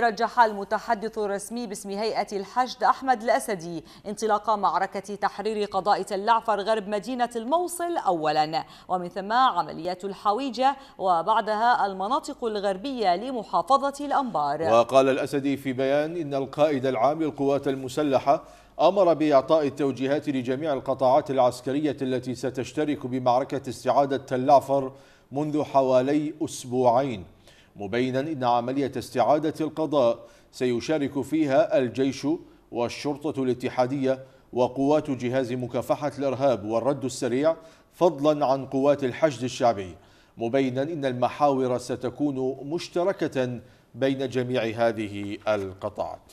رجح المتحدث الرسمي باسم هيئة الحشد أحمد الأسدي انطلاق معركة تحرير قضاء تلعفر غرب مدينة الموصل أولا ومن ثم عمليات الحويجة وبعدها المناطق الغربية لمحافظة الأنبار وقال الأسدي في بيان إن القائد العام للقوات المسلحة أمر بإعطاء التوجيهات لجميع القطاعات العسكرية التي ستشترك بمعركة استعادة تلعفر منذ حوالي أسبوعين مبينا أن عملية استعادة القضاء سيشارك فيها الجيش والشرطة الاتحادية وقوات جهاز مكافحة الإرهاب والرد السريع فضلا عن قوات الحشد الشعبي مبينا أن المحاور ستكون مشتركة بين جميع هذه القطاعات